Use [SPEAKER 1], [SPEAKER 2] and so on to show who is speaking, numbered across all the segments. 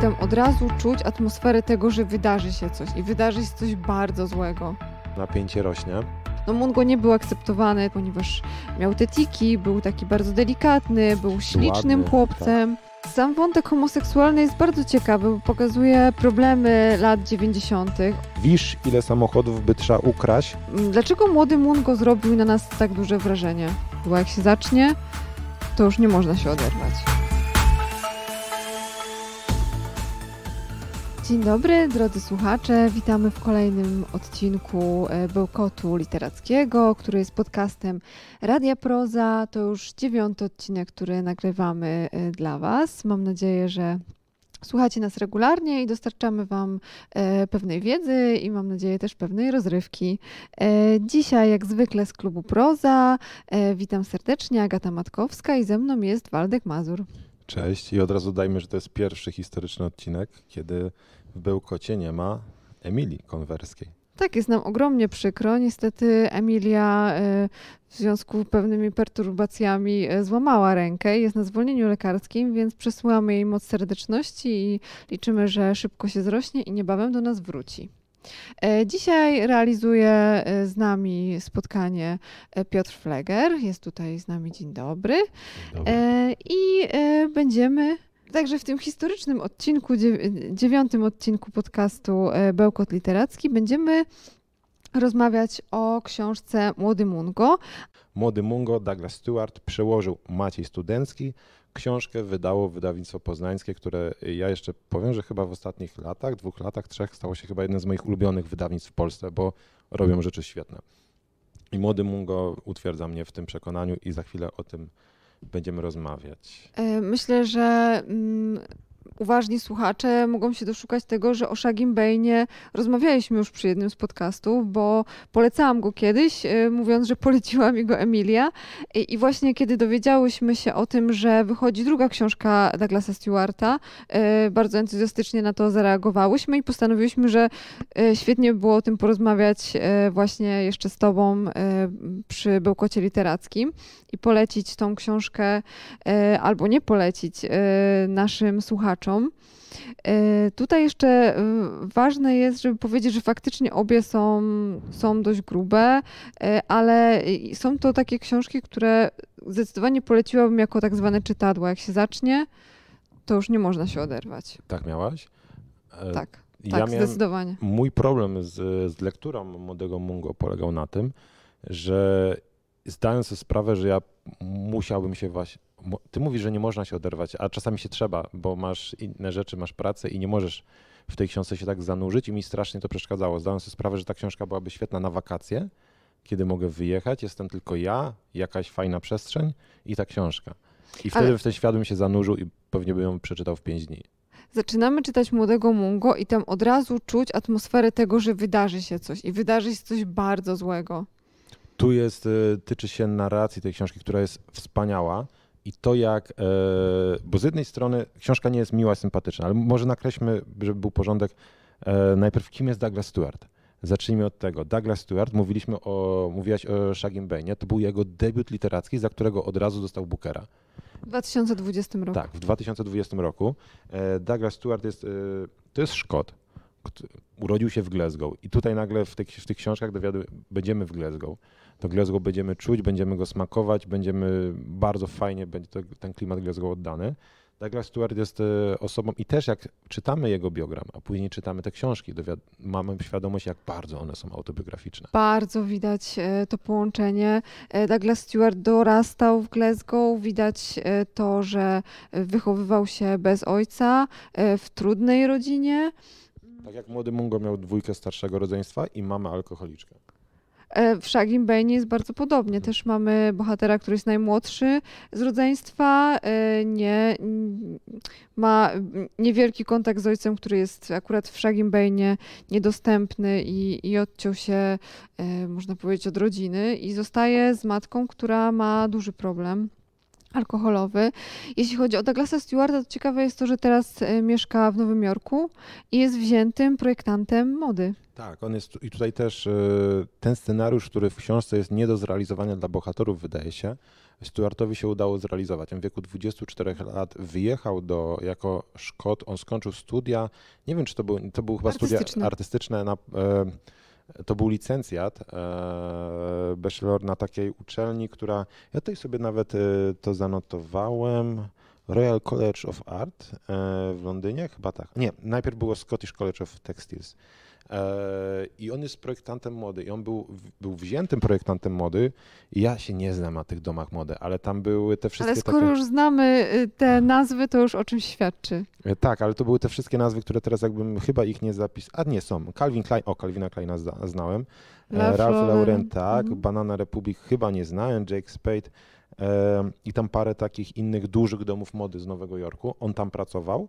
[SPEAKER 1] tam od razu czuć atmosferę tego, że wydarzy się coś i wydarzy się coś bardzo złego.
[SPEAKER 2] Napięcie rośnie.
[SPEAKER 1] No Mungo nie był akceptowany, ponieważ miał te tiki, był taki bardzo delikatny, był ślicznym Ładny, chłopcem. Tak. Sam wątek homoseksualny jest bardzo ciekawy, bo pokazuje problemy lat 90.
[SPEAKER 2] Wisz, ile samochodów by trzeba ukraść?
[SPEAKER 1] Mm, dlaczego młody Mungo zrobił na nas tak duże wrażenie? Bo jak się zacznie, to już nie można się oderwać. Dzień dobry, drodzy słuchacze. Witamy w kolejnym odcinku e, Bełkotu Literackiego, który jest podcastem Radia Proza. To już dziewiąty odcinek, który nagrywamy e, dla Was. Mam nadzieję, że słuchacie nas regularnie i dostarczamy Wam e, pewnej wiedzy i mam nadzieję też pewnej rozrywki. Dzisiaj, jak zwykle, z klubu Proza witam serdecznie Agata Matkowska i ze mną jest Waldek Mazur.
[SPEAKER 2] Cześć i od razu dajmy, że to jest pierwszy historyczny odcinek, kiedy w Bełkocie nie ma Emilii Konwerskiej.
[SPEAKER 1] Tak, jest nam ogromnie przykro. Niestety Emilia y, w związku z pewnymi perturbacjami y, złamała rękę. Jest na zwolnieniu lekarskim, więc przesyłamy jej moc serdeczności i liczymy, że szybko się zrośnie i niebawem do nas wróci. E, dzisiaj realizuje e, z nami spotkanie e, Piotr Fleger. Jest tutaj z nami. Dzień dobry. Dzień dobry. I będziemy Także w tym historycznym odcinku, dziewiątym odcinku podcastu e, Bełkot Literacki będziemy rozmawiać o książce Młody Mungo.
[SPEAKER 2] Młody Mungo Douglas Stewart przełożył Maciej Studencki. Książkę wydało wydawnictwo poznańskie, które ja jeszcze powiem, że chyba w ostatnich latach, dwóch latach, trzech stało się chyba jednym z moich ulubionych wydawnictw w Polsce, bo robią rzeczy świetne. I Młody Mungo utwierdza mnie w tym przekonaniu i za chwilę o tym będziemy rozmawiać?
[SPEAKER 1] E, myślę, że mm, uważni słuchacze mogą się doszukać tego, że o Shagim Bejnie rozmawialiśmy już przy jednym z podcastów, bo polecałam go kiedyś, y, mówiąc, że poleciła mi go Emilia. I, właśnie kiedy dowiedziałyśmy się o tym, że wychodzi druga książka Douglasa Stewarta, y, bardzo entuzjastycznie na to zareagowałyśmy i postanowiłyśmy, że y, świetnie było o tym porozmawiać właśnie jeszcze z Tobą przy Bełkocie Literackim i polecić tą książkę albo nie polecić naszym słuchaczom słuchaczom. E, tutaj jeszcze e, ważne jest, żeby powiedzieć, że faktycznie obie są, są dość grube, e, ale są to takie książki, które zdecydowanie poleciłabym jako tak zwane czytadła. Jak się zacznie, to już nie można się oderwać.
[SPEAKER 2] Tak miałaś? Tak. Ja tak, zdecydowanie. Mój problem z, z lekturą młodego Mungo polegał na tym, że zdając sobie sprawę, że ja musiałbym się właśnie ty mówisz, że nie można się oderwać, a czasami się trzeba, bo masz inne rzeczy, masz pracę i nie możesz w tej książce się tak zanurzyć i mi strasznie to przeszkadzało. Zdałem sobie sprawę, że ta książka byłaby świetna na wakacje, kiedy mogę wyjechać, jestem tylko ja, jakaś fajna przestrzeń i ta książka. I wtedy Ale... w ten świat bym się zanurzył i pewnie bym ją przeczytał w pięć dni
[SPEAKER 1] zaczynamy czytać Młodego Mungo i tam od razu czuć atmosferę tego, że wydarzy się coś i wydarzy się coś bardzo złego.
[SPEAKER 2] Tu jest, y, tyczy się narracji tej książki, która jest wspaniała i to jak, e, bo z jednej strony książka nie jest miła, sympatyczna, ale może nakreślmy, żeby był porządek, e, najpierw kim jest Douglas Stewart. Zacznijmy od tego. Douglas Stewart, mówiliśmy o, mówiłaś o Shagim Bane, to był jego debiut literacki, za którego od razu dostał Bookera.
[SPEAKER 1] W 2020 roku. Tak, w
[SPEAKER 2] 2020 roku. E, Douglas Stewart jest, to jest Szkot, urodził się w Glasgow i tutaj nagle w tych, w tych książkach będziemy w Glasgow to Glasgow będziemy czuć, będziemy go smakować, będziemy bardzo fajnie, będzie to, ten klimat Glasgow oddany. Douglas Stewart jest e, osobą i też jak czytamy jego biogram, a później czytamy te książki, mamy świadomość, jak bardzo one są autobiograficzne. Bardzo
[SPEAKER 1] widać e, to połączenie. E, Douglas Stewart dorastał w Glasgow, widać to, że wychowywał się bez ojca, w trudnej rodzinie.
[SPEAKER 2] Tak jak młody Mungo miał dwójkę starszego rodzeństwa i mamę alkoholiczkę.
[SPEAKER 1] E, w Shagim Bane jest bardzo podobnie. Też mamy bohatera, który jest najmłodszy z rodzeństwa, e, nie, ma niewielki kontakt z ojcem, który jest akurat w Shagim Bane niedostępny i, i odciął się, e, można powiedzieć, od rodziny i zostaje z matką, która ma duży problem alkoholowy. Jeśli chodzi o Douglasa Stewarta, to ciekawe jest to, że teraz e, mieszka w Nowym Jorku i jest wziętym projektantem mody.
[SPEAKER 2] Tak, on jest i tutaj też e, ten scenariusz, który w książce jest nie do zrealizowania dla bohaterów, wydaje się, Stuartowi się udało zrealizować. On w wieku 24 lat wyjechał do, jako Szkot, on skończył studia, nie wiem czy to był, to był chyba studia artystyczne na... E, to był licencjat, e, bachelor na takiej uczelni, która, ja tutaj sobie nawet e, to zanotowałem, Royal College of Art e, w Londynie, chyba tak. Nie, najpierw było Scottish College of Textiles. Eee, I on jest projektantem mody. I on był, był wziętym projektantem mody. I ja się nie znam na tych domach mody, ale tam były te wszystkie. Ale skoro takie... już
[SPEAKER 1] znamy y, te mhm. nazwy, to już o czymś świadczy.
[SPEAKER 2] E, tak, ale to były te wszystkie nazwy, które teraz jakbym chyba ich nie zapisał. A nie są. Calvin Klein, o Calvina Kleina zna, znałem. E, Ralph, Lauren, mhm. tak. Mhm. Banana Republic chyba nie znałem. Jake Spade e, i tam parę takich innych dużych domów mody z Nowego Jorku. On tam pracował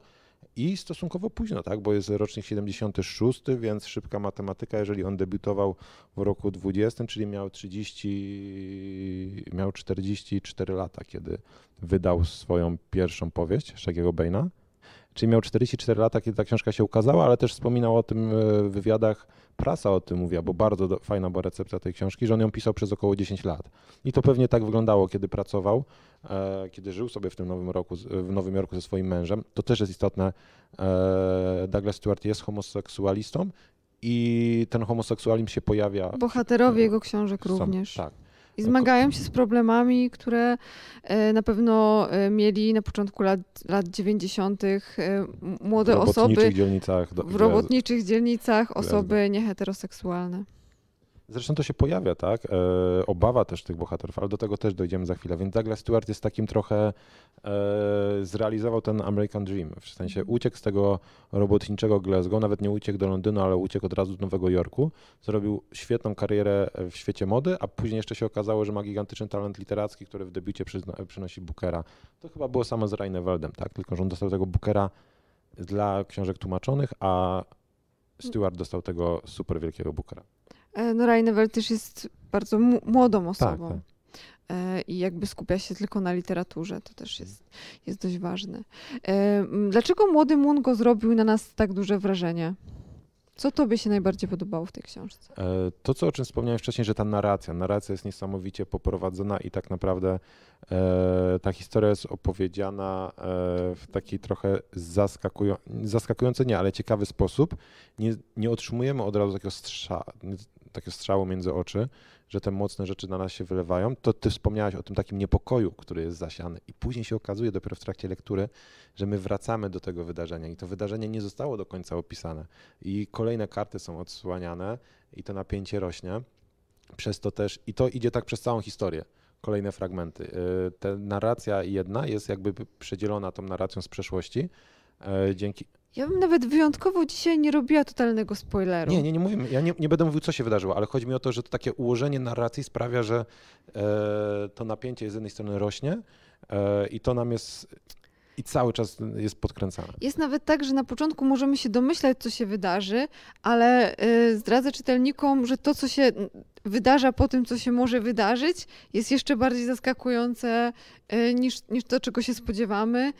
[SPEAKER 2] i stosunkowo późno, tak, bo jest rocznik 76, więc szybka matematyka, jeżeli on debiutował w roku 20, czyli miał 30, miał 44 lata, kiedy wydał swoją pierwszą powieść Shaggy'ego Bane'a czyli miał 44 lata, kiedy ta książka się ukazała, ale też wspominał o tym e, w wywiadach. Prasa o tym mówiła, bo bardzo do, fajna była recepta tej książki, że on ją pisał przez około 10 lat. I to pewnie tak wyglądało, kiedy pracował, e, kiedy żył sobie w tym nowym roku, w Nowym Jorku ze swoim mężem. To też jest istotne. E, Douglas Stewart jest homoseksualistą i ten homoseksualizm się pojawia.
[SPEAKER 1] Bohaterowie jego książek są, również. Tak, i no zmagają się z problemami, które e, na pewno e, mieli na początku lat, lat 90. E, młode osoby. W robotniczych dzielnicach. W robotniczych dzielnicach osoby nieheteroseksualne.
[SPEAKER 2] Zresztą to się pojawia, tak? E, obawa też tych bohaterów, ale do tego też dojdziemy za chwilę. Więc Douglas Stewart jest takim trochę, e, zrealizował ten American Dream, w sensie mhm. uciekł z tego robotniczego Glasgow, nawet nie uciekł do Londynu, ale uciekł od razu do Nowego Jorku, zrobił świetną karierę w świecie mody, a później jeszcze się okazało, że ma gigantyczny talent literacki, który w debiucie przynosi Bookera. To chyba było samo z Waldem, tak? Tylko, że on dostał tego Bookera dla książek tłumaczonych, a Stewart mm. dostał tego super wielkiego Bookera.
[SPEAKER 1] E, no Rainer też jest bardzo młodą tak, osobą. Tak, tak i jakby skupia się tylko na literaturze. To też jest, jest dość ważne. E, dlaczego młody Mungo zrobił na nas tak duże wrażenie? Co tobie się najbardziej podobało w tej książce?
[SPEAKER 2] To, co o czym wspomniałem wcześniej, że ta narracja. Narracja jest niesamowicie poprowadzona i tak naprawdę ta historia jest opowiedziana w taki trochę zaskakujący, zaskakujący nie, ale ciekawy sposób. Nie, nie otrzymujemy od razu takiego strza, takie strzało między oczy, że te mocne rzeczy na nas się wylewają, to ty wspomniałaś o tym takim niepokoju, który jest zasiany. I później się okazuje dopiero w trakcie lektury, że my wracamy do tego wydarzenia i to wydarzenie nie zostało do końca opisane. I kolejne karty są odsłaniane i to napięcie rośnie. Przez to też, i to idzie tak przez całą historię kolejne fragmenty. Y, Ta narracja jedna jest jakby przedzielona tą narracją z przeszłości. Y, dzięki.
[SPEAKER 1] Ja bym nawet wyjątkowo dzisiaj nie robiła totalnego spoileru. Nie, nie, nie mówimy.
[SPEAKER 2] Ja nie, nie, będę mówił, co się wydarzyło, ale chodzi mi o to, że to takie ułożenie narracji sprawia, że e, to napięcie z jednej strony rośnie e, i to nam jest. I cały czas jest
[SPEAKER 1] podkręcane. Jest nawet tak, że na początku możemy się domyślać, co się wydarzy, ale e, zdradzę czytelnikom, że to, co się wydarza po tym, co się może wydarzyć, jest jeszcze bardziej zaskakujące e, niż, niż to, czego się spodziewamy.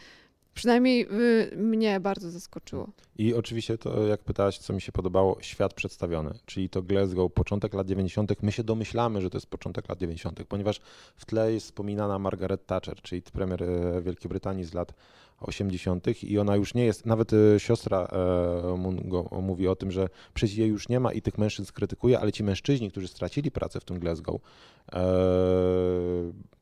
[SPEAKER 1] Przynajmniej y, mnie bardzo zaskoczyło.
[SPEAKER 2] I oczywiście to, jak pytałaś, co mi się podobało, świat przedstawiony, czyli to Glasgow, początek lat 90. My się domyślamy, że to jest początek lat 90., ponieważ w tle jest wspominana Margaret Thatcher, czyli premier e, Wielkiej Brytanii z lat 80. i ona już nie jest, nawet e, siostra e, Mungo mówi o tym, że przez jej już nie ma i tych mężczyzn krytykuje, ale ci mężczyźni, którzy stracili pracę w tym Glasgow e,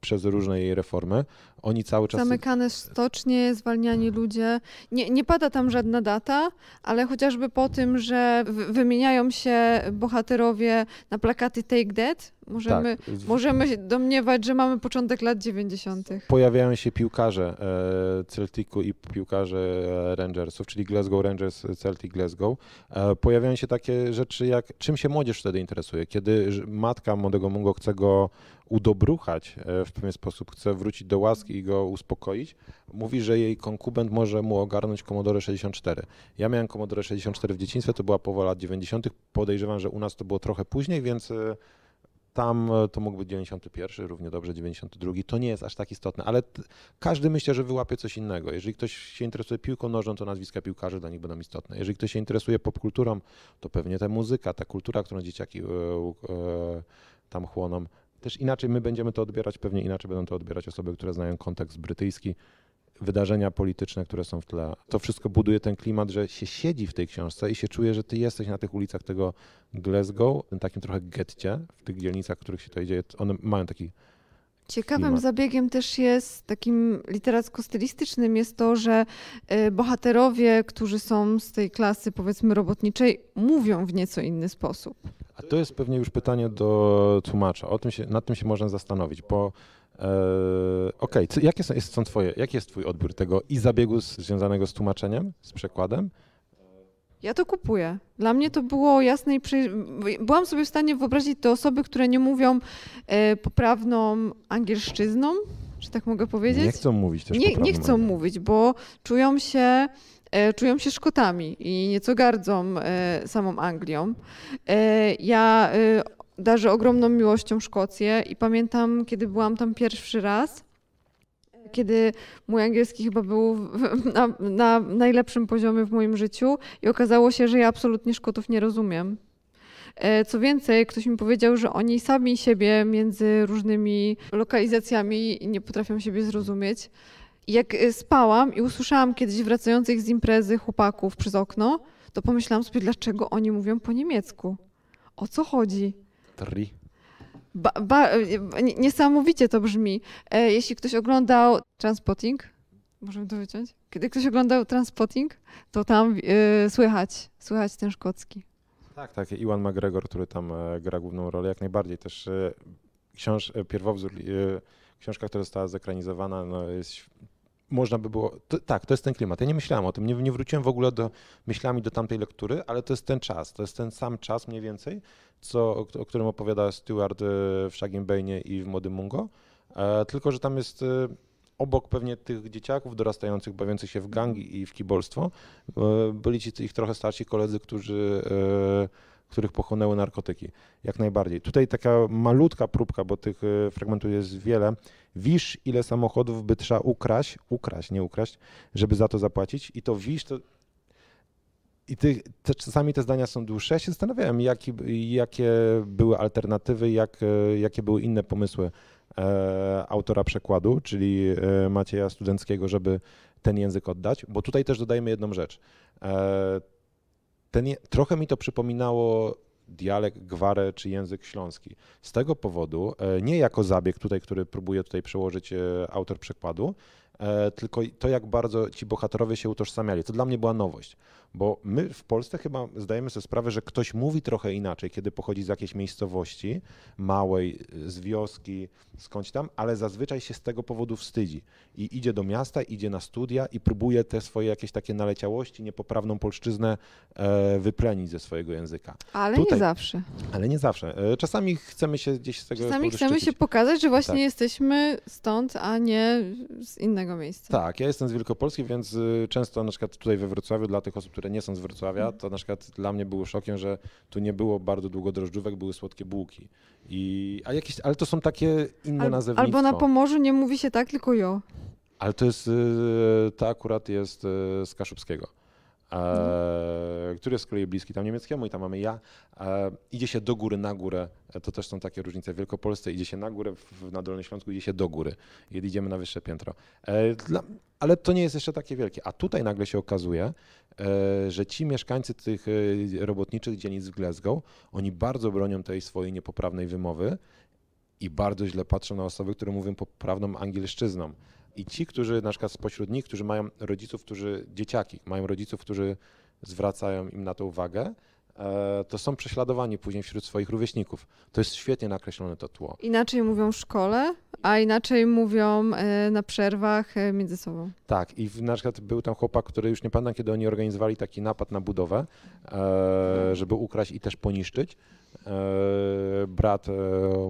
[SPEAKER 2] przez różne jej reformy, oni cały czas... Zamykane
[SPEAKER 1] stocznie, zwalniani ludzie, nie, nie pada tam żadna data, ale chociażby po tym, że wymieniają się bohaterowie na plakaty Take Dead, możemy, tak. możemy domniewać, że mamy początek lat 90.
[SPEAKER 2] Pojawiają się piłkarze e, Celticu i piłkarze e, Rangersów, czyli Glasgow Rangers, Celtic Glasgow. E, pojawiają się takie rzeczy jak, czym się młodzież wtedy interesuje? Kiedy matka młodego Mungo chce go udobruchać e, w pewien sposób, chce wrócić do łaski i go uspokoić, mówi, że jej konkubent może mu ogarnąć Commodore 64. Ja miałem Commodore 64 w dzieciństwie, to była połowa lat 90. Podejrzewam, że u nas to było trochę później, więc e, tam e, to mógł być 91, równie dobrze 92. To nie jest aż tak istotne, ale każdy myślę, że wyłapie coś innego. Jeżeli ktoś się interesuje piłką nożną, to nazwiska piłkarzy dla nich będą istotne. Jeżeli ktoś się interesuje popkulturą, to pewnie ta muzyka, ta kultura, którą dzieciaki tam chłoną, też inaczej my będziemy to odbierać, pewnie inaczej będą to odbierać osoby, które znają kontekst brytyjski, wydarzenia polityczne, które są w tle. To wszystko buduje ten klimat, że się siedzi w tej książce i się czuje, że ty jesteś na tych ulicach tego Glasgow, w takim trochę getcie, w tych dzielnicach, w których się to dzieje. One mają taki
[SPEAKER 1] Ciekawym zabiegiem też jest, takim literacko-stylistycznym jest to, że y, bohaterowie, którzy są z tej klasy powiedzmy robotniczej, mówią w nieco inny sposób.
[SPEAKER 2] A to jest pewnie już pytanie do tłumacza. O tym się, nad tym się można zastanowić, bo e, okej, okay, jakie są, jest, są twoje, jaki jest twój odbiór tego i zabiegu związanego z tłumaczeniem, z przekładem?
[SPEAKER 1] ja to kupuję. Dla mnie to było jasne i byłam sobie w stanie wyobrazić te osoby, które nie mówią e, poprawną angielszczyzną, czy tak mogę powiedzieć? Nie chcą mówić też Nie, nie chcą mówić, bo czują się, e, czują się Szkotami i nieco gardzą e, samą Anglią. ja darzę ogromną miłością Szkocję i pamiętam, kiedy byłam tam pierwszy raz, kiedy mój angielski chyba był na, na, najlepszym poziomie w moim życiu i okazało się, że ja absolutnie Szkotów nie rozumiem. E, co więcej, ktoś mi powiedział, że oni sami siebie między różnymi lokalizacjami nie potrafią siebie zrozumieć. Jak e, spałam i usłyszałam kiedyś wracających z imprezy chłopaków przez okno, to pomyślałam sobie, dlaczego oni mówią po niemiecku. O co chodzi? Tri. Ba, ba, e, niesamowicie to brzmi. E, jeśli ktoś oglądał Transpotting, możemy to wyciąć? Kiedy ktoś oglądał Transpotting, to tam e, słychać, słychać ten szkocki.
[SPEAKER 2] Tak, tak. Iwan McGregor, który tam gra główną rolę, jak najbardziej też książ, pierwowzór, książka, która została zekranizowana, no jest można by było. To, tak, to jest ten klimat. Ja nie myślałem o tym, nie, nie wróciłem w ogóle do myślami do tamtej lektury, ale to jest ten czas, to jest ten sam czas mniej więcej, co, o, o którym opowiada Steward e, w Shagim Bane i w Młodym Mungo. E, tylko, że tam jest e, obok pewnie tych dzieciaków dorastających, bawiących się w gangi i w kibolstwo, e, byli ci ich trochę starsi koledzy, którzy. E, których pochłonęły narkotyki. Jak najbardziej. Tutaj taka malutka próbka, bo tych y, fragmentów jest wiele. Wisz, ile samochodów by trzeba ukraść, ukraść, nie ukraść, żeby za to zapłacić. I to wisz, to i ty, te, czasami te zdania są dłuższe. Ja się zastanawiałem, jaki, jakie były alternatywy, jak, y, jakie były inne pomysły e, autora przekładu, czyli e, Macieja Studenckiego, żeby ten język oddać, bo tutaj też dodajemy jedną rzecz. E, ten, trochę mi to przypominało dialekt, gwarę czy język śląski. Z tego powodu, e, nie jako zabieg tutaj, który próbuje tutaj przełożyć e, autor przekładu, e, tylko to, jak bardzo ci bohaterowie się utożsamiali. To dla mnie była nowość, bo my w Polsce chyba zdajemy sobie sprawę, że ktoś mówi trochę inaczej, kiedy pochodzi z jakiejś miejscowości małej, z wioski, skądś tam, ale zazwyczaj się z tego powodu wstydzi. I idzie do miasta, idzie na studia i próbuje te swoje jakieś takie naleciałości, niepoprawną polszczyznę e, wyplenić ze swojego języka. Ale Tutaj, nie zawsze. Ale nie zawsze. E, czasami chcemy się gdzieś z tego Czasami chcemy się
[SPEAKER 1] pokazać, że właśnie tak. jesteśmy stąd, a nie z innego miejsca.
[SPEAKER 2] Tak, ja jestem z Wielkopolski, więc y, często na przykład tutaj we Wrocławiu dla tych osób, które nie są z Wrocławia, to na przykład dla mnie było szokiem, że tu nie było bardzo długo drożdżówek, były słodkie bułki. I, a jakieś, ale to są takie inne Al, nazewnictwo. Albo na
[SPEAKER 1] Pomorzu nie mówi się tak, tylko jo.
[SPEAKER 2] Ale to jest, y, ta akurat jest y, z Kaszubskiego e, no. który jest z kolei bliski tam niemieckiemu i tam mamy ja. E, idzie się do góry, na górę, e, to też są takie różnice w Wielkopolsce, idzie się na górę, w, na Dolnym Śląsku idzie się do góry, Jedy idziemy na wyższe piętro. E, dla, ale to nie jest jeszcze takie wielkie. A tutaj nagle się okazuje, e, że ci mieszkańcy tych e, robotniczych dzielnic w Glasgow, oni bardzo bronią tej swojej niepoprawnej wymowy i bardzo źle patrzą na osoby, które mówią poprawną angielszczyzną. I ci, którzy na przykład spośród nich, którzy mają rodziców, którzy dzieciaki, mają rodziców, którzy zwracają im na to uwagę, e, to są prześladowani później wśród swoich rówieśników. To jest świetnie nakreślone to tło.
[SPEAKER 1] Inaczej mówią w szkole, a inaczej mówią e, na przerwach e, między sobą.
[SPEAKER 2] Tak, i na przykład był tam chłopak, który już nie pamiętam, kiedy oni organizowali taki napad na budowę, żeby ukraść i też poniszczyć. E, brat e,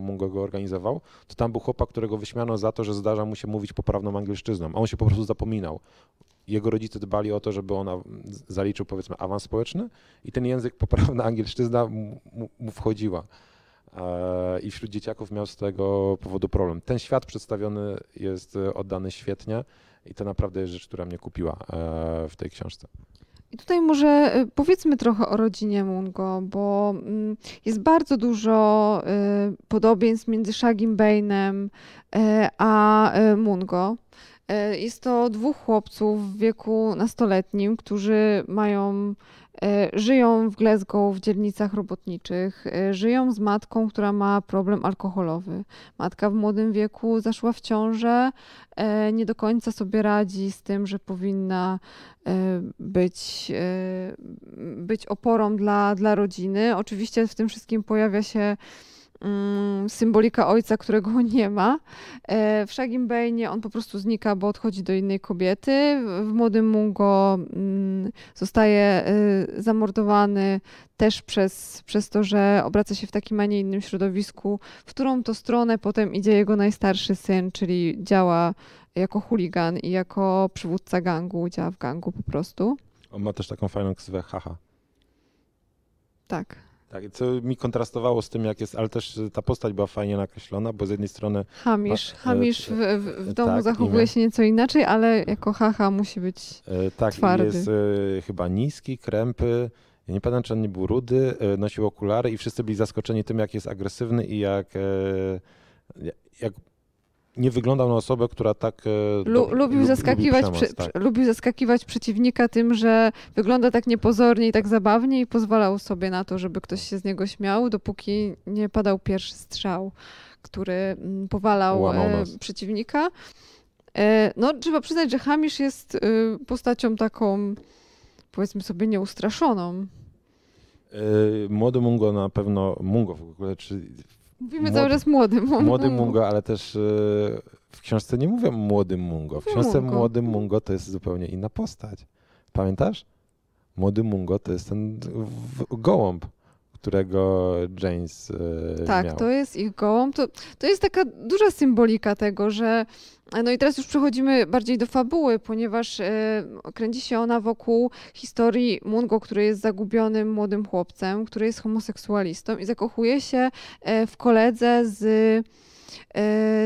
[SPEAKER 2] Mungo go organizował, to tam był chłopak, którego wyśmiano za to, że zdarza mu się mówić poprawną angielszczyzną, a on się po prostu zapominał. Jego rodzice dbali o to, żeby on zaliczył powiedzmy awans społeczny i ten język poprawna angielszczyzna mu, mu wchodziła. E, I wśród dzieciaków miał z tego powodu problem. Ten świat przedstawiony jest oddany świetnie i to naprawdę jest rzecz, która mnie kupiła w tej książce.
[SPEAKER 1] I tutaj może y, powiedzmy trochę o rodzinie Mungo, bo mm, jest bardzo dużo y, podobieństw między Shagim Bainem y, a Mungo. Jest to dwóch chłopców w wieku nastoletnim, którzy mają E, żyją w Glasgow, w dzielnicach robotniczych, e, żyją z matką, która ma problem alkoholowy. Matka w młodym wieku zaszła w ciążę, e, nie do końca sobie radzi z tym, że powinna być, być oporą dla, dla rodziny. Oczywiście w tym wszystkim pojawia się Mm, symbolika ojca, którego nie ma. E, w Shagim Bane on po prostu znika, bo odchodzi do innej kobiety. W Młodym Mungo mm, zostaje e, zamordowany też przez, przez to, że obraca się w takim, a nie innym środowisku, w którą to stronę potem idzie jego najstarszy syn, czyli działa jako chuligan i jako przywódca gangu, działa w gangu po prostu.
[SPEAKER 2] On ma też taką fajną ksywę haha. Tak. Tak, co mi kontrastowało z tym, jak jest, ale też ta postać była fajnie nakreślona, bo z jednej strony... Hamisz, ba, Hamisz w, w, w domu tak, zachowuje się
[SPEAKER 1] nieco inaczej, ale jako haha musi być e, Tak, twardy. jest
[SPEAKER 2] e, chyba niski, krępy, ja nie pamiętam, czy on nie był rudy, e, nosił okulary i wszyscy byli zaskoczeni tym, jak jest agresywny i jak, jak, nie wyglądał na osobę, która tak. E, lu, do, lubił, zaskakiwać lubi przemoc, przy, tak.
[SPEAKER 1] lubił zaskakiwać przeciwnika tym, że wygląda tak niepozornie i tak zabawnie, i pozwalał sobie na to, żeby ktoś się z niego śmiał, dopóki nie padał pierwszy strzał, który mm, powalał e, przeciwnika. E, no, trzeba przyznać, że Hamish jest y, postacią taką, powiedzmy sobie, nieustraszoną.
[SPEAKER 2] Młody Mungo na pewno, Mungo w ogóle, czy Mówimy cały czas młodym. Młody Mungo, ale też y, w książce nie mówią młodym Mungo. W książce Mungo. młodym Mungo to jest zupełnie inna postać. Pamiętasz? Młody Mungo to jest ten gołąb którego James. Yy, tak, miał. to
[SPEAKER 1] jest ich gołąb. To, to jest taka duża symbolika tego, że no i teraz już przechodzimy bardziej do fabuły, ponieważ e, kręci się ona wokół historii Mungo, który jest zagubionym młodym chłopcem, który jest homoseksualistą i zakochuje się e, w koledze z, e,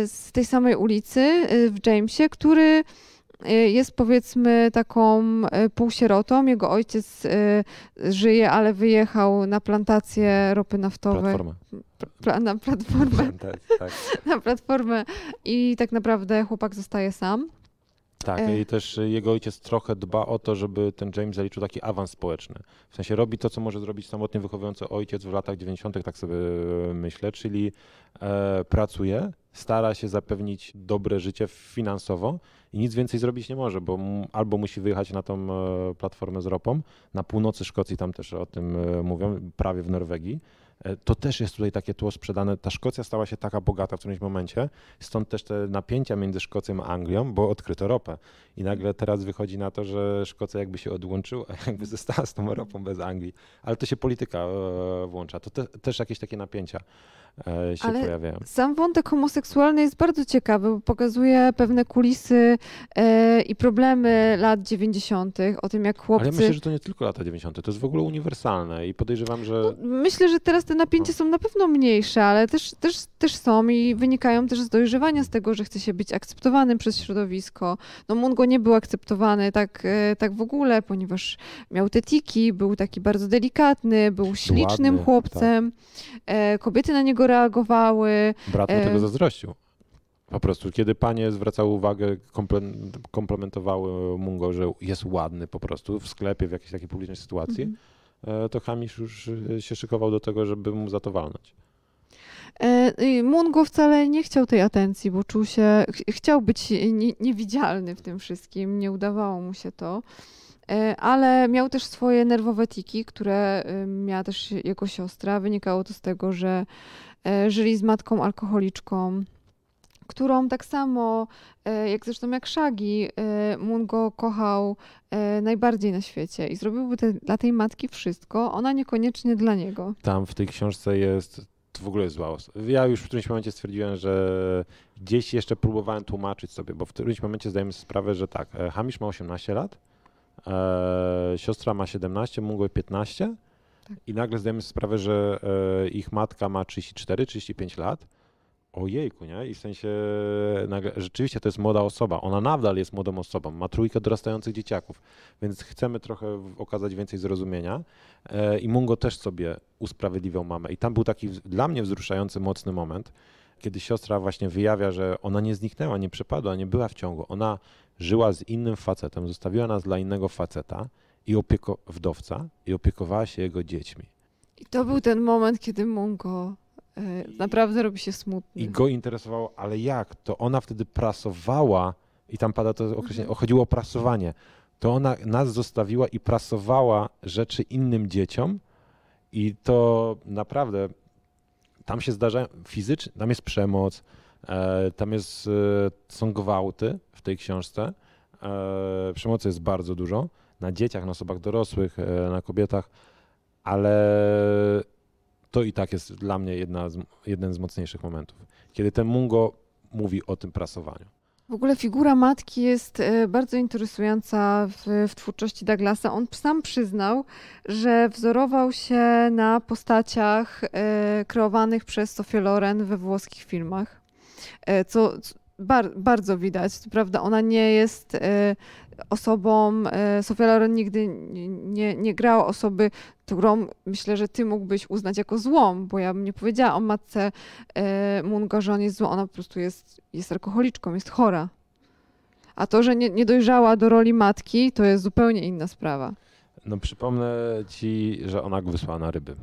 [SPEAKER 1] z tej samej ulicy, w Jamesie, który Y, jest powiedzmy taką y, półsierotą. Jego ojciec y, żyje, ale wyjechał na plantację ropy naftowej. Platformę. na platformę. Tak. na platformę. I tak naprawdę chłopak zostaje sam.
[SPEAKER 2] Tak, e. i też jego ojciec trochę dba o to, żeby ten James zaliczył taki awans społeczny. W sensie robi to, co może zrobić samotnie wychowujący ojciec w latach 90., tak sobie e, myślę, czyli e, pracuje, stara się zapewnić dobre życie finansowo i nic więcej zrobić nie może, bo albo musi wyjechać na tą e, platformę z ropą, na północy Szkocji tam też o tym mówią, prawie w Norwegii E, to też jest tutaj takie tło sprzedane. Ta Szkocja stała się taka bogata w którymś momencie, stąd też te napięcia między Szkocją a Anglią, bo odkryto ropę. I nagle teraz wychodzi na to, że Szkocja jakby się odłączyła, jakby została z tą ropą bez Anglii. Ale to się polityka e, włącza. To te, też jakieś takie napięcia e, się Ale pojawiają.
[SPEAKER 1] Sam wątek homoseksualny jest bardzo ciekawy, bo pokazuje pewne kulisy i problemy lat 90. o tym, jak chłopcy. Ale ja myślę, że
[SPEAKER 2] to nie tylko lata 90., to jest w ogóle uniwersalne i podejrzewam, że.
[SPEAKER 1] No, myślę, że teraz te napięcia są na pewno mniejsze, ale też, też, też są i wynikają też z dojrzewania z tego, że chce się być akceptowanym przez środowisko. No Mungo nie był akceptowany tak, e, tak w ogóle, ponieważ miał te tiki, był taki bardzo delikatny, był ślicznym Ładny, tak. chłopcem. Tak. Kobiety na niego reagowały. Brat e, mu tego zazdrościł.
[SPEAKER 2] Po prostu, kiedy panie zwracały uwagę, komplementowały Mungo, że jest ładny po prostu w sklepie, w jakiejś takiej publicznej sytuacji, mm -hmm E, to Hamish już e, się szykował do tego, żeby mu za to walnąć.
[SPEAKER 1] E, Mungo wcale nie chciał tej atencji, bo czuł się, chciał być nie, niewidzialny w tym wszystkim, nie udawało mu się to, ale miał też swoje nerwowe tiki, które miała też jego siostra. Wynikało to z tego, że żyli z matką alkoholiczką, którą tak samo, e, jak zresztą jak Shaggy, e, Mungo kochał e, najbardziej na świecie i zrobiłby te, dla tej matki wszystko, ona niekoniecznie dla niego.
[SPEAKER 2] Tam w tej książce jest w ogóle zła osoba. Ja już w którymś momencie stwierdziłem, że gdzieś jeszcze próbowałem tłumaczyć sobie, bo w którymś momencie zdajemy sobie sprawę, że tak, Hamish ma 18 lat, e, siostra ma 17, Mungo 15 tak. i nagle zdajemy sobie sprawę, że e, ich matka ma 34-35 lat ojejku, nie? I w sensie rzeczywiście to jest młoda osoba, ona nadal jest młodą osobą, ma trójkę dorastających dzieciaków, więc chcemy trochę okazać więcej zrozumienia e, i Mungo też sobie usprawiedliwiał mamę i tam był taki dla mnie wzruszający, mocny moment, kiedy siostra właśnie wyjawia, że ona nie zniknęła, nie przepadła, nie była w ciągu, ona żyła z innym facetem, zostawiła nas dla innego faceta i opieko- wdowca i opiekowała się jego dziećmi.
[SPEAKER 1] I to był ten moment, kiedy Mungo E, naprawdę robi się smutno. I
[SPEAKER 2] go interesowało, ale jak? To ona wtedy prasowała, i tam pada to określenie, mhm. chodziło o prasowanie. To ona nas zostawiła i prasowała rzeczy innym dzieciom, i to naprawdę tam się zdarza fizycznie, tam jest przemoc, e, tam jest, e, są gwałty w tej książce. Przemocy jest bardzo dużo na dzieciach, na osobach dorosłych, na kobietach, ale to i tak jest dla mnie jedna z, jeden z mocniejszych momentów. Kiedy ten Mungo mówi o tym prasowaniu.
[SPEAKER 1] W ogóle figura matki jest e, bardzo interesująca w, w, twórczości Douglasa. On sam przyznał, że wzorował się na postaciach e, kreowanych przez Sofię Loren we włoskich filmach. E, co, bar, bardzo widać, prawda? Ona nie jest y, osobą, y, Sofia Loren nigdy nie, nie grała osoby, którą myślę, że ty mógłbyś uznać jako złą, bo ja bym nie powiedziała o matce y, Mungo, że on jest zła, ona po prostu jest, jest alkoholiczką, jest chora. A to, że nie, nie dojrzała do roli matki, to jest zupełnie inna sprawa.
[SPEAKER 2] No przypomnę ci, że ona go wysłała na ryby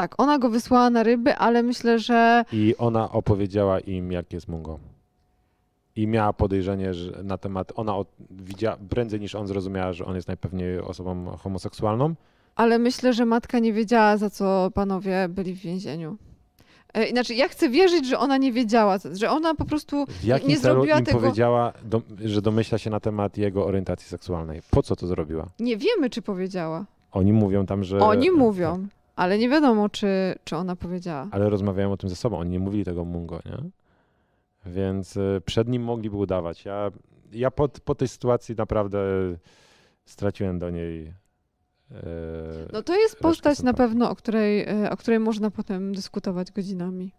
[SPEAKER 1] tak, ona go wysłała na ryby, ale myślę, że.
[SPEAKER 2] I ona opowiedziała im, jak jest Mungo. I miała podejrzenie że na temat. Ona od, widziała prędzej niż on zrozumiała, że on jest najpewniej osobą homoseksualną.
[SPEAKER 1] Ale myślę, że matka nie wiedziała, za co panowie byli w więzieniu. E, inaczej, ja chcę wierzyć, że ona nie wiedziała, że ona po prostu w jakim nie zrobiła im tego. powiedziała,
[SPEAKER 2] do, że domyśla się na temat jego orientacji seksualnej. Po co to zrobiła?
[SPEAKER 1] Nie wiemy, czy powiedziała.
[SPEAKER 2] Oni mówią tam, że. Oni
[SPEAKER 1] mówią ale nie wiadomo, czy, czy ona powiedziała.
[SPEAKER 2] Ale rozmawiają o tym ze sobą, oni nie mówili tego Mungo, nie? Więc y, przed nim mogliby udawać. Ja, ja po, po tej sytuacji naprawdę y, straciłem do niej y,
[SPEAKER 1] no to jest postać na pewno, o której, o której można potem dyskutować godzinami.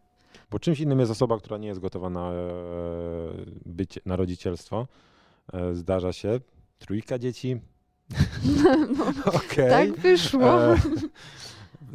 [SPEAKER 2] Bo czymś innym jest osoba, która nie jest gotowa na, być, na rodzicielstwo. Zdarza się. Trójka dzieci. No, okay. Tak wyszło. E,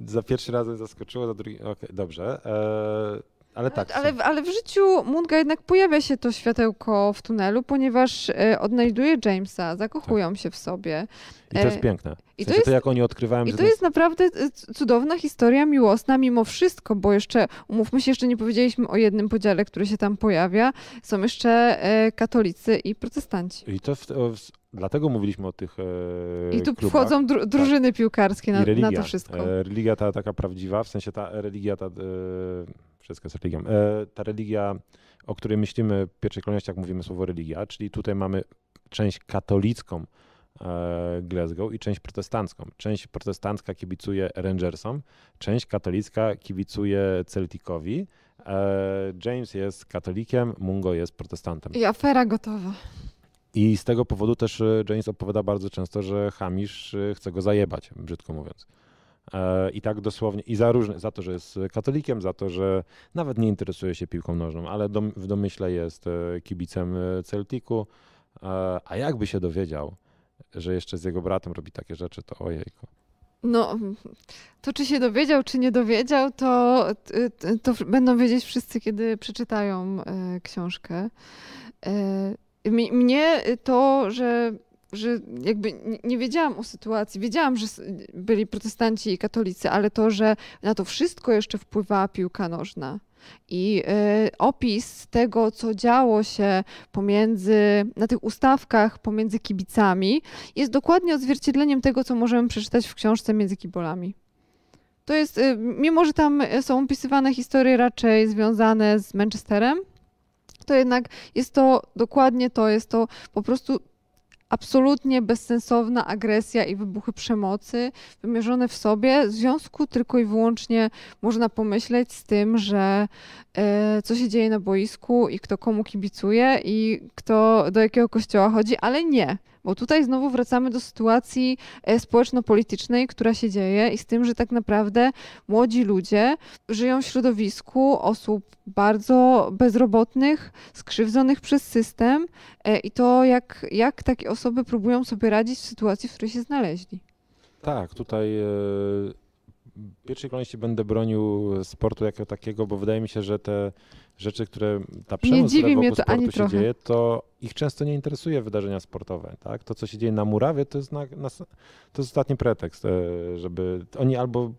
[SPEAKER 2] za pierwszy razem zaskoczyło, za drugi. Okay, dobrze. E, ale tak. Ale,
[SPEAKER 1] ale, w życiu Munga jednak pojawia się to światełko w tunelu, ponieważ e, odnajduje Jamesa, zakochują tak. się w sobie. I to jest e, piękne.
[SPEAKER 2] W I to, jest, to jak oni odkrywają. I to, to jest
[SPEAKER 1] naprawdę e, cudowna historia miłosna mimo wszystko, bo jeszcze, umówmy się, jeszcze nie powiedzieliśmy o jednym podziale, który się tam pojawia. Są jeszcze katolicy i protestanci.
[SPEAKER 2] I to w, w, dlatego mówiliśmy o tych e, I tu klubach. wchodzą dru, tak.
[SPEAKER 1] drużyny tak. piłkarskie na, na, to wszystko.
[SPEAKER 2] religia ta taka prawdziwa, w sensie ta religia ta... E, wszystko jest religią. E, ta religia, o której myślimy w pierwszej kolejności, jak mówimy słowo religia, czyli tutaj mamy część katolicką e, Glasgow i część protestancką. Część protestancka kibicuje Rangersom, część katolicka kibicuje Celticowi. E, James jest katolikiem, Mungo jest protestantem. I
[SPEAKER 1] afera gotowa.
[SPEAKER 2] I z tego powodu też James opowiada bardzo często, że Hamish chce go zajebać, brzydko mówiąc. E, I tak dosłownie, i za różne, za to, że jest katolikiem, za to, że nawet nie interesuje się piłką nożną, ale dom, w domyśle jest e, kibicem e, Celtiku. A jakby się dowiedział, że jeszcze z jego bratem robi takie rzeczy, to ojejku.
[SPEAKER 1] No, to czy się dowiedział, czy nie dowiedział, to, to będą wiedzieć wszyscy, kiedy przeczytają książkę. Mnie to, że że jakby nie wiedziałam o sytuacji. Wiedziałam, że byli protestanci i katolicy, ale to, że na to wszystko jeszcze wpływała piłka nożna. I e, opis tego, co działo się pomiędzy, na tych ustawkach pomiędzy kibicami, jest dokładnie odzwierciedleniem tego, co możemy przeczytać w książce Między Kibolami. To jest, e, mimo że tam e, są opisywane historie raczej związane z Manchesterem, to jednak jest to dokładnie to, jest to po prostu absolutnie bezsensowna agresja i wybuchy przemocy wymierzone w sobie, w związku tylko i wyłącznie można pomyśleć z tym, że e, co się dzieje na boisku i kto komu kibicuje i kto do jakiego kościoła chodzi, ale nie. Bo tutaj znowu wracamy do sytuacji e, społeczno-politycznej, która się dzieje i z tym, że tak naprawdę młodzi ludzie żyją w środowisku osób bardzo bezrobotnych, skrzywdzonych przez system e, i to, jak, jak takie osoby próbują sobie radzić w sytuacji, w której się znaleźli.
[SPEAKER 2] Tak, tutaj e, w pierwszej kolejności będę bronił sportu jako takiego, bo wydaje mi się, że te rzeczy, które ta przemoc, nie dziwi mnie to sportu się trochę. dzieje, to ich często nie interesuje wydarzenia sportowe. Tak? To, co się dzieje na murawie, to jest, na, na, to jest ostatni pretekst, e, żeby oni albo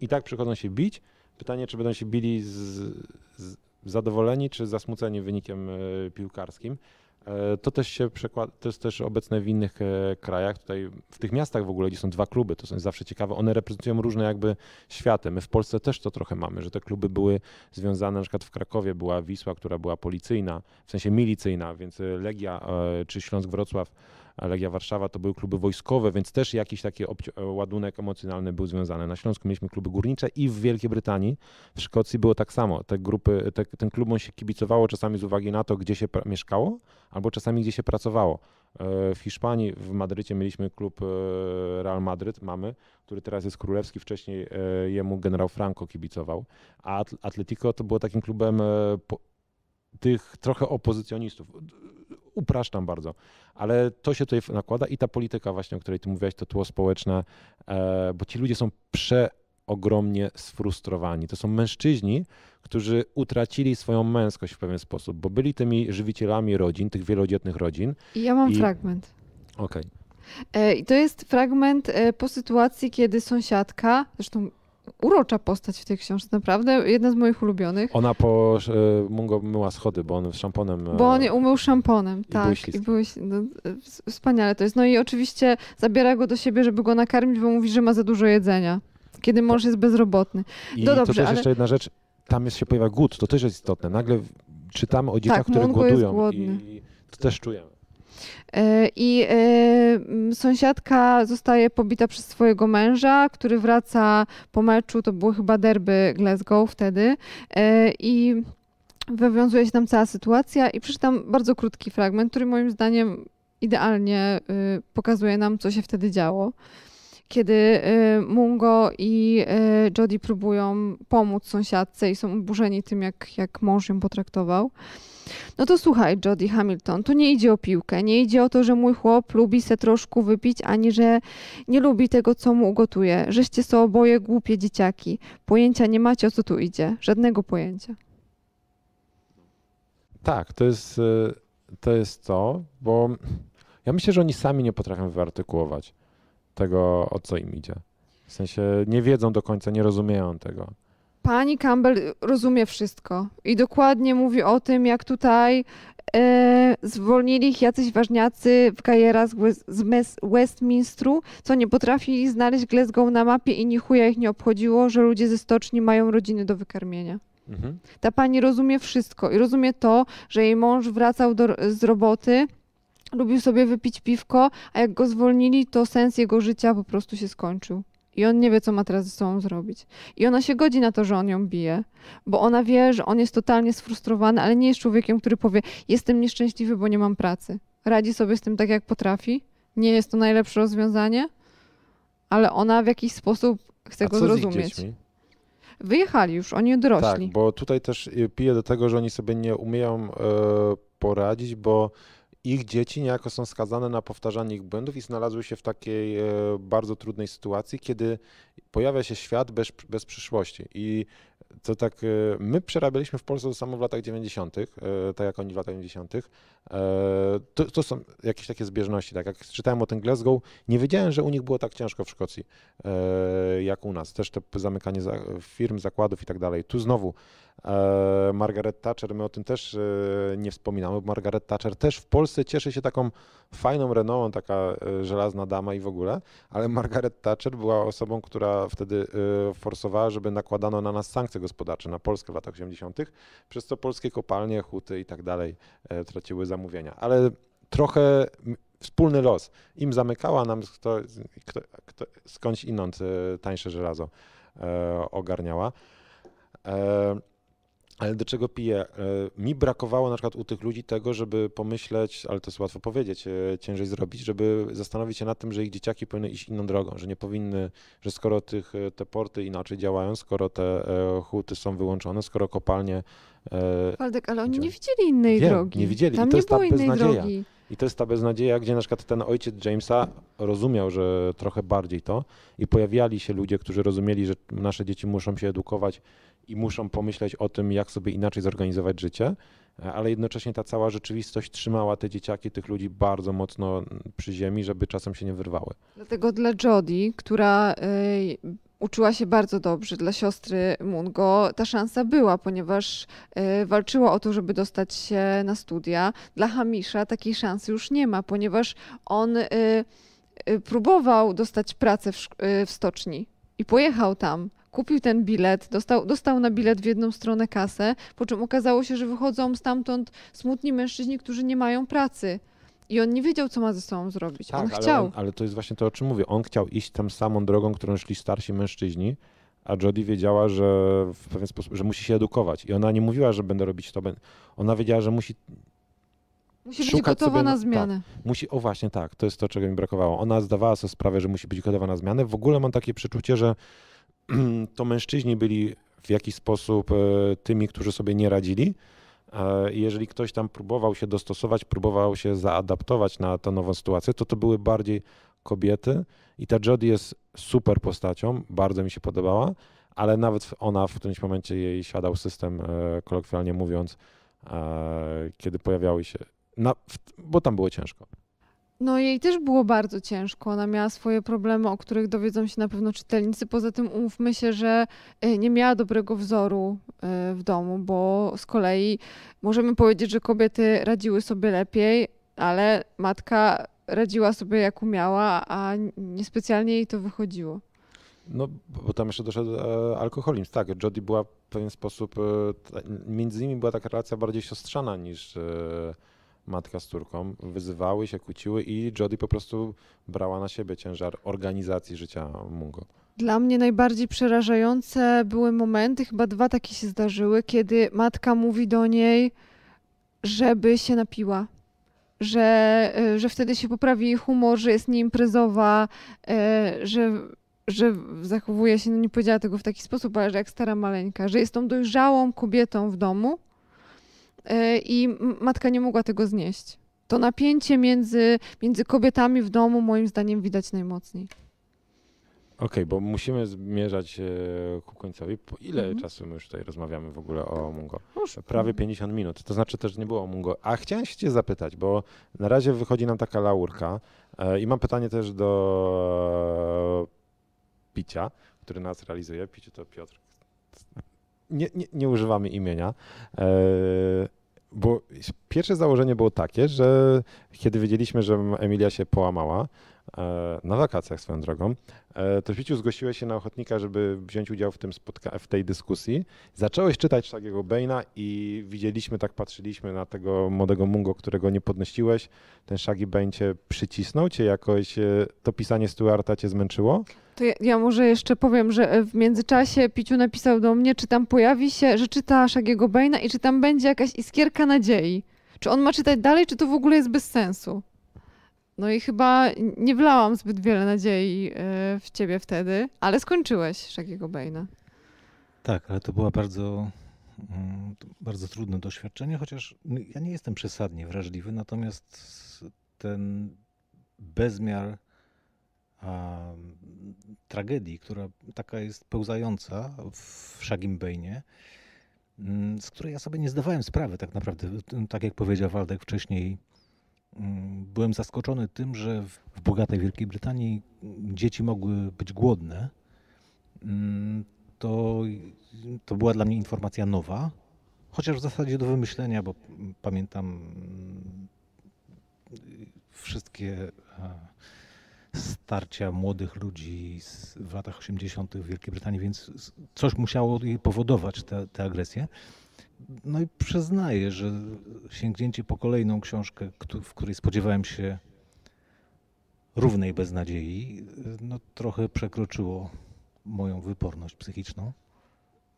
[SPEAKER 2] i tak przychodzą się bić. Pytanie, czy będą się bili z, z zadowoleni, czy zasmuceni wynikiem e, piłkarskim. E, to też się przekłada, to jest też obecne w innych e, krajach. Tutaj w tych miastach w ogóle, gdzie są dwa kluby, to są zawsze ciekawe. One reprezentują różne jakby światy. My w Polsce też to trochę mamy, że te kluby były związane, na przykład w Krakowie była Wisła, która była policyjna, w sensie milicyjna, więc Legia e, czy Śląsk Wrocław Legia Warszawa to były kluby wojskowe, więc też jakiś taki ładunek emocjonalny był związany. Na Śląsku mieliśmy kluby górnicze i w Wielkiej Brytanii, w Szkocji było tak samo. Te grupy, te, ten klubom się kibicowało czasami z uwagi na to, gdzie się mieszkało, albo czasami gdzie się pracowało. E, w Hiszpanii, w Madrycie mieliśmy klub e, Real Madryt, mamy, który teraz jest królewski, wcześniej e, jemu generał Franco kibicował, a Atletico to było takim klubem tych trochę opozycjonistów upraszczam bardzo, ale to się tutaj nakłada i ta polityka właśnie, o której ty mówiłaś, to tło społeczne, e, bo ci ludzie są przeogromnie sfrustrowani. To są mężczyźni, którzy utracili swoją męskość w pewien sposób, bo byli tymi żywicielami rodzin, tych wielodzietnych rodzin. I ja mam i... fragment. Okej.
[SPEAKER 1] Okay. E, I to jest fragment e, po sytuacji, kiedy sąsiadka, zresztą urocza postać w tej książce, naprawdę. Jedna z moich ulubionych.
[SPEAKER 2] Ona po y, Mungo myła schody, bo on szamponem. E, bo on
[SPEAKER 1] je umył szamponem, i tak. Były I no, wspaniale to jest. No i oczywiście zabiera go do siebie, żeby go nakarmić, bo mówi, że ma za dużo jedzenia. Kiedy mąż jest bezrobotny. I no dobrze, to też ale... jeszcze jedna
[SPEAKER 2] rzecz. Tam jest, się pojawia głód, to też jest istotne. Nagle czytamy o tak, dzieciach, tak, które głodują. I to też czujemy.
[SPEAKER 1] E, I e, sąsiadka zostaje pobita przez swojego męża, który wraca po meczu, to były chyba derby Glasgow wtedy. E, I wywiązuje się tam cała sytuacja i przeczytam bardzo krótki fragment, który moim zdaniem idealnie y, pokazuje nam, co się wtedy działo kiedy y, Mungo i y, Jody próbują pomóc sąsiadce i są oburzeni tym, jak, jak mąż ją potraktował. No to słuchaj, Jody Hamilton, tu nie idzie o piłkę, nie idzie o to, że mój chłop lubi se troszkę wypić, ani że nie lubi tego, co mu ugotuje, żeście są oboje głupie dzieciaki. Pojęcia nie macie, o co tu idzie. Żadnego pojęcia.
[SPEAKER 2] Tak, to jest y, to, jest to bo ja myślę, że oni sami nie potrafią wyartykułować tego, o co im idzie. W sensie nie wiedzą do końca, nie rozumieją tego
[SPEAKER 1] pani Campbell rozumie wszystko i dokładnie mówi o tym, jak tutaj e, zwolnili ich jacyś ważniacy w Kajera z, z Westminstru, co nie potrafili znaleźć Glasgow na mapie i nichuja ich nie obchodziło, że ludzie ze stoczni mają rodziny do wykarmienia. Mhm. Ta pani rozumie wszystko i rozumie to, że jej mąż wracał do, z roboty, lubił sobie wypić piwko, a jak go zwolnili, to sens jego życia po prostu się skończył. I on nie wie, co ma teraz ze sobą zrobić. I ona się godzi na to, że on ją bije, bo ona wie, że on jest totalnie sfrustrowany, ale nie jest człowiekiem, który powie: Jestem nieszczęśliwy, bo nie mam pracy. Radzi sobie z tym tak, jak potrafi. Nie jest to najlepsze rozwiązanie, ale ona w jakiś sposób chce A go zrozumieć. Wyjechali już, oni dorośli. Tak,
[SPEAKER 2] bo tutaj też y, piję do tego, że oni sobie nie umieją e, poradzić, bo ich dzieci niejako są skazane na powtarzanie ich błędów i znalazły się w takiej e, bardzo trudnej sytuacji, kiedy pojawia się świat bez, bez przyszłości. I to tak, e, my przerabialiśmy w Polsce to samo w latach 90., e, tak jak oni w latach 90. To, to, są jakieś takie zbieżności. Tak jak czytałem o tym Glasgow, nie wiedziałem, że u nich było tak ciężko w Szkocji, jak u nas. Też to zamykanie firm, zakładów i tak dalej. Tu znowu E, Margaret Thatcher, my o tym też e, nie wspominamy, Margaret Thatcher też w Polsce cieszy się taką fajną renomą, taka e, żelazna dama i w ogóle, ale Margaret Thatcher była osobą, która wtedy forsowała, żeby nakładano na nas sankcje gospodarcze, na Polskę w latach 80., przez co polskie kopalnie, huty i tak dalej traciły zamówienia. Ale trochę wspólny los. Im zamykała nam kto, kto, kto, skądś inąd tańsze żelazo ogarniała. Ale do czego piję? E, mi brakowało na przykład u tych ludzi tego, żeby pomyśleć, ale to jest łatwo powiedzieć, e, ciężej zrobić, żeby zastanowić się nad tym, że ich dzieciaki powinny iść inną drogą, że nie powinny, że skoro tych, e, te porty inaczej działają, skoro te huty są wyłączone, skoro kopalnie.
[SPEAKER 1] Waldek, ale oni nie widzieli innej Wiem, drogi. Nie widzieli. Tam I to nie jest ta beznadzieja. Drogi.
[SPEAKER 2] I to jest ta beznadzieja, gdzie na przykład ten ojciec Jamesa rozumiał, że trochę bardziej to i pojawiali się ludzie, którzy rozumieli, że nasze dzieci muszą się edukować i muszą pomyśleć o tym, jak sobie inaczej zorganizować życie, ale jednocześnie ta cała rzeczywistość trzymała te dzieciaki, tych ludzi bardzo mocno przy ziemi, żeby czasem się nie wyrwały.
[SPEAKER 1] Dlatego dla Jodie, która y, uczyła się bardzo dobrze dla siostry Mungo. Ta szansa była, ponieważ y, walczyła o to, żeby dostać się na studia. Dla Hamisza takiej szansy już nie ma, ponieważ on y, próbował dostać pracę w stoczni i pojechał tam. Kupił ten bilet, dostał, dostał na bilet w jedną stronę kasę, po czym okazało się, że wychodzą stamtąd smutni mężczyźni, którzy nie mają pracy. I on nie wiedział, co ma ze sobą zrobić. Tak, on ale chciał. On,
[SPEAKER 2] ale to jest właśnie to, o czym mówię. On chciał iść tą samą drogą, którą szli starsi mężczyźni, a Jodie wiedziała, że w pewien sposób, że musi się edukować. I ona nie mówiła, że będę robić to. Ona wiedziała, że musi
[SPEAKER 1] Musi być gotowa na, na tak. zmianę.
[SPEAKER 2] Tak, musi, o właśnie, tak, to jest to, czego mi brakowało. Ona zdawała sobie sprawę, że musi być gotowa na zmianę. W ogóle mam takie przeczucie, że to mężczyźni byli w jakiś sposób e, tymi, którzy sobie nie radzili. E, jeżeli ktoś tam próbował się dostosować, próbował się zaadaptować na tę nową sytuację, to to były bardziej kobiety. I ta Jodie jest super postacią, bardzo mi się podobała, ale nawet ona w którymś momencie jej siadał system, e, kolokwialnie mówiąc, kiedy pojawiały się na, bo tam było ciężko.
[SPEAKER 1] No jej też było bardzo ciężko. Ona miała swoje problemy, o których dowiedzą się na pewno czytelnicy. Poza tym umówmy się, że e, nie miała dobrego wzoru e, w domu, bo z kolei możemy powiedzieć, że kobiety radziły sobie lepiej, ale matka radziła sobie jak umiała, a niespecjalnie jej to wychodziło.
[SPEAKER 2] No, bo tam jeszcze doszedł e, alkoholizm. Tak, Jodie była w pewien sposób, między nimi była taka relacja bardziej siostrzana niż matka z córką, wyzywały się, kłóciły i Jodie po prostu brała na siebie ciężar organizacji życia Mungo.
[SPEAKER 1] Dla mnie najbardziej przerażające były momenty, chyba dwa takie się zdarzyły, kiedy matka mówi do niej, żeby się napiła. Że, e, że wtedy się poprawi jej humor, że jest nieimprezowa, e, że, że zachowuje się, no nie powiedziała tego w taki sposób, ale że jak stara maleńka, że jest tą dojrzałą kobietą w domu, E, i matka nie mogła tego znieść. To napięcie między, między kobietami w domu moim zdaniem widać najmocniej.
[SPEAKER 2] Okej, okay, bo musimy zmierzać e, ku końcowi. Po ile mhm. czasu my już tutaj rozmawiamy w ogóle o Mungo? Prawie 50 minut. To znaczy też nie było o Mungo. A chciałem się cię zapytać, bo na razie wychodzi nam taka laurka e, i mam pytanie też do Picia, który nas realizuje. Picie to Piotr. Nie, nie, nie używamy imienia. Bo pierwsze założenie było takie, że kiedy wiedzieliśmy, że Emilia się połamała, E, na wakacjach swoją drogą, e, to Piciu zgłosiłeś się na ochotnika, żeby wziąć udział w, tym spotka- w tej dyskusji. Zacząłeś czytać Szagiego Bejna i widzieliśmy, tak patrzyliśmy na tego młodego Mungo, którego nie podnosiłeś. Ten Shagi będzie przycisnął, cię jakoś, e, to pisanie Stuarta cię zmęczyło?
[SPEAKER 1] To ja, ja, może jeszcze powiem, że w międzyczasie Piciu napisał do mnie, czy tam pojawi się, że czyta Szagiego Bejna i czy tam będzie jakaś iskierka nadziei. Czy on ma czytać dalej, czy to w ogóle jest bez sensu? No i chyba nie wlałam zbyt wiele nadziei e, w ciebie wtedy, ale skończyłeś Szakiego Bejna.
[SPEAKER 3] Tak, ale to była bardzo mm, bardzo trudne doświadczenie, chociaż no, ja nie jestem przesadnie wrażliwy, natomiast ten bezmiar a, tragedii, która taka jest pełzająca w Shagim Bejnie, mm, z której ja sobie nie zdawałem sprawy tak naprawdę, tak jak powiedział Waldek wcześniej, Mm, byłem zaskoczony tym, że w bogatej Wielkiej Brytanii dzieci mogły być głodne. Mm, to, to była dla mnie informacja nowa, chociaż w zasadzie do wymyślenia, bo pamiętam mm, wszystkie starcia młodych ludzi w latach 80. w Wielkiej Brytanii, więc coś musiało jej powodować, te, te agresje. No i przyznaję, że sięgnięcie po kolejną książkę, w której spodziewałem się równej beznadziei, no trochę przekroczyło moją wyporność psychiczną.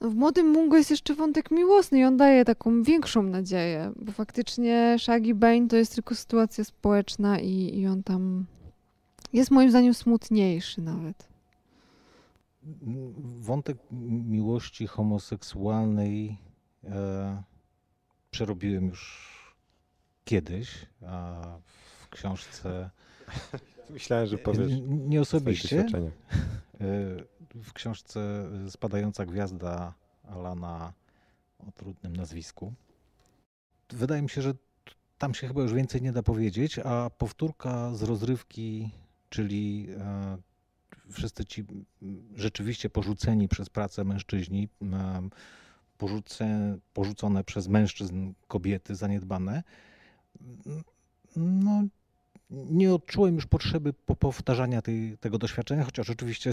[SPEAKER 1] W Młodym Mungo jest jeszcze wątek miłosny i on daje taką większą nadzieję, bo faktycznie Shaggy Bane to jest tylko sytuacja społeczna i, i on tam jest moim zdaniem smutniejszy nawet.
[SPEAKER 3] Wątek miłości homoseksualnej E, przerobiłem już kiedyś a w książce. Myślałem, że powiesz. Nie osobiście. E, w książce Spadająca Gwiazda Alana o trudnym nazwisku. Wydaje mi się, że tam się chyba już więcej nie da powiedzieć, a powtórka z rozrywki, czyli e, wszyscy ci rzeczywiście porzuceni przez pracę mężczyźni, porzucę, porzucone przez mężczyzn kobiety, zaniedbane, no, nie odczułem już potrzeby powtarzania tej, tego doświadczenia, chociaż oczywiście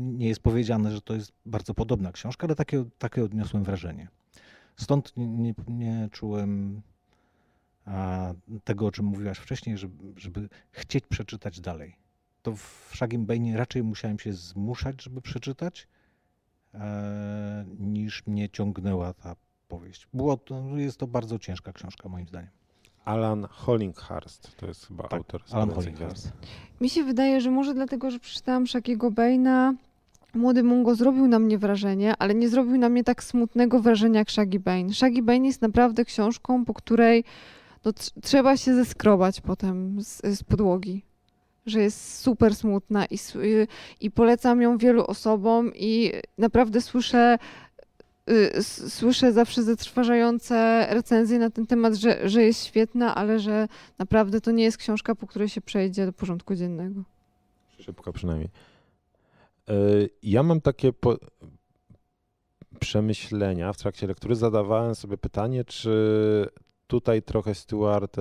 [SPEAKER 3] nie jest powiedziane, że to jest bardzo podobna książka, ale takie, takie odniosłem wrażenie. Stąd nie, nie, nie czułem tego, o czym mówiłaś wcześniej, żeby, żeby chcieć przeczytać dalej. To w Shagim Bainie raczej musiałem się zmuszać, żeby przeczytać, E, niż mnie ciągnęła ta powieść. Było to, jest to bardzo ciężka książka
[SPEAKER 2] moim zdaniem. Alan Hollinghurst, to jest chyba tak, autor. Alan Hollinghurst.
[SPEAKER 1] Mi się wydaje, że może dlatego, że przeczytałam Szakiego Baina, Młody Mungo zrobił na mnie wrażenie, ale nie zrobił na mnie tak smutnego wrażenia jak Shaggy Bane. Shaggy Bane jest naprawdę książką, po której no, trzeba się zeskrobać potem z, z podłogi że jest super smutna i, y, i polecam ją wielu osobom i naprawdę słyszę y, słyszę zawsze zatrważające recenzje na ten temat, że, że jest świetna, ale że naprawdę to nie jest książka, po której się przejdzie do porządku dziennego.
[SPEAKER 2] Szybko przynajmniej. Y, ja mam takie po... przemyślenia w trakcie lektury. Zadawałem sobie pytanie, czy tutaj trochę Stuart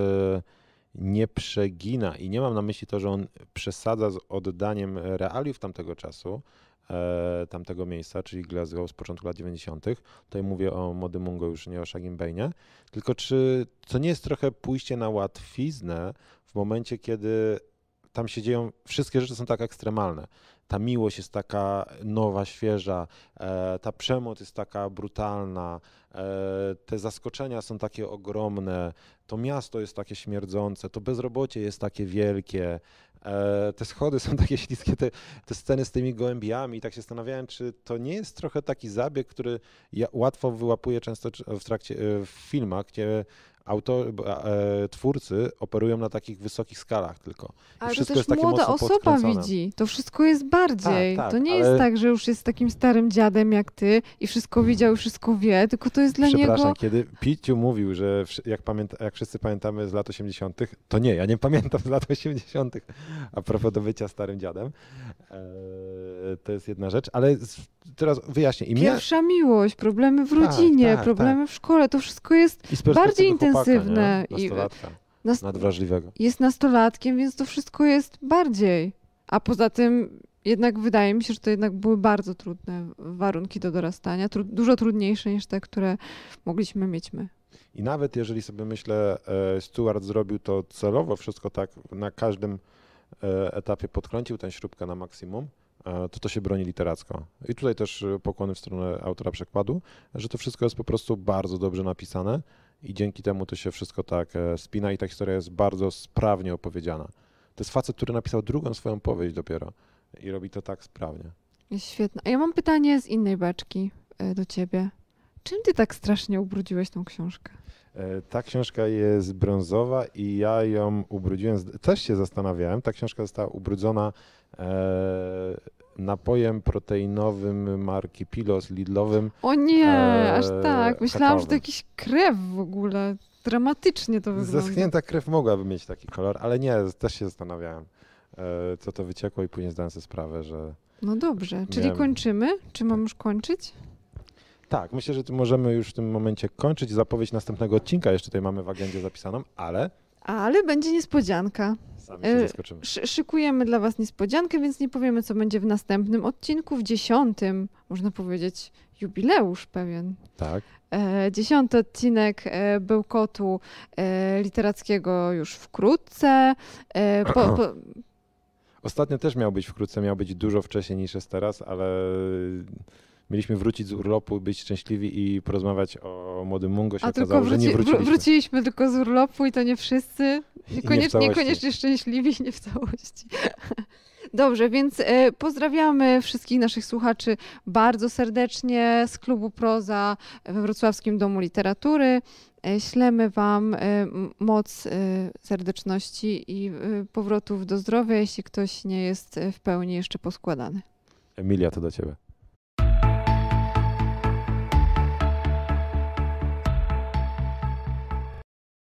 [SPEAKER 2] nie przegina i nie mam na myśli to, że on przesadza z oddaniem realiów tamtego czasu, e, tamtego miejsca, czyli Glasgow z początku lat 90. Tutaj mówię o Mody Mungo, już nie o Shagim Bane, Tylko czy to nie jest trochę pójście na łatwiznę w momencie, kiedy tam się dzieją, wszystkie rzeczy są tak ekstremalne ta miłość jest taka nowa, świeża, e, ta przemoc jest taka brutalna, e, te zaskoczenia są takie ogromne, to miasto jest takie śmierdzące, to bezrobocie jest takie wielkie, E, te schody są takie śliskie, te, te sceny z tymi gołębiami i tak się zastanawiałem, czy to nie jest trochę taki zabieg, który ja łatwo wyłapuję często w trakcie, e, w filmach, gdzie autor, e, twórcy operują na takich wysokich skalach tylko. I ale to też młoda osoba widzi,
[SPEAKER 1] to wszystko jest bardziej. Tak, tak, to nie ale... jest tak, że już jest takim starym dziadem jak ty i wszystko widział i wszystko wie, tylko to jest dla Przepraszam, niego... Przepraszam,
[SPEAKER 2] kiedy Piciu mówił, że jak, pamięta, jak wszyscy pamiętamy z lat 80., to nie, ja nie pamiętam z lat 80 a propos do bycia starym dziadem. E, to jest jedna rzecz, ale teraz wyjaśnię. I Pierwsza
[SPEAKER 1] miłość, problemy w tak, rodzinie, tak, tak, problemy tak. w szkole, to wszystko jest bardziej intensywne. Chłopaka, I nast... nadwrażliwego. Jest nastolatkiem, więc to wszystko jest bardziej. A poza tym jednak wydaje mi się, że to jednak były bardzo trudne warunki do dorastania, tru... dużo trudniejsze niż te, które mogliśmy mieć my.
[SPEAKER 2] I nawet jeżeli sobie myślę, e, Stuart zrobił to celowo, wszystko tak na każdym E, etapie podkręcił tę śrubkę na maksimum, e, to to się broni literacko. I tutaj też e, pokłony w stronę autora przekładu, że to wszystko jest po prostu bardzo dobrze napisane i dzięki temu to się wszystko tak spina i ta historia jest bardzo sprawnie opowiedziana. To jest facet, który napisał drugą swoją powieść dopiero i robi to tak sprawnie.
[SPEAKER 1] Świetne. A ja mam pytanie z innej beczki do ciebie. Czym ty tak strasznie ubrudziłeś tą książkę?
[SPEAKER 2] E, ta książka jest brązowa i ja ją ubrudziłem. Też się zastanawiałem. Ta książka została ubrudzona e, napojem proteinowym marki Pilos Lidlowym. O nie, e, aż tak. Myślałam, że to jakiś
[SPEAKER 1] krew w ogóle. Dramatycznie to wygląda. Zeschnięta
[SPEAKER 2] krew mogłaby mieć taki kolor, ale nie, też się zastanawiałem, e, co to wyciekło i później zdałem sobie sprawę, że...
[SPEAKER 1] No dobrze, miałem... czyli kończymy? Czy mam już kończyć?
[SPEAKER 2] Tak, myślę, że możemy już w tym momencie kończyć. Zapowiedź następnego odcinka jeszcze tutaj mamy w agendzie zapisaną, ale
[SPEAKER 1] ale będzie niespodzianka. Sami się e, zaskoczymy. Sz szykujemy dla Was niespodziankę, więc nie powiemy, co będzie w następnym odcinku, w dziesiątym, można powiedzieć, jubileusz pewien. Tak. E, dziesiąty odcinek e, Bełkotu e, Literackiego już wkrótce. E, po, po...
[SPEAKER 2] Ostatnio też miał być wkrótce, miał być dużo wcześniej niż jest teraz, ale mieliśmy wrócić z urlopu, być szczęśliwi i porozmawiać o młodym Mungo. Się A okazało, tylko wróci, że nie wróciliśmy.
[SPEAKER 1] wróciliśmy tylko z urlopu i to nie wszyscy. Niekoniecznie, nie niekoniecznie szczęśliwi, nie w całości. Dobrze, więc e, pozdrawiamy wszystkich naszych słuchaczy bardzo serdecznie z klubu Proza we Wrocławskim Domu Literatury. E, ślemy Wam e, moc serdeczności i powrotów do zdrowia, jeśli ktoś nie jest w pełni jeszcze poskładany.
[SPEAKER 2] Emilia, to do Ciebie.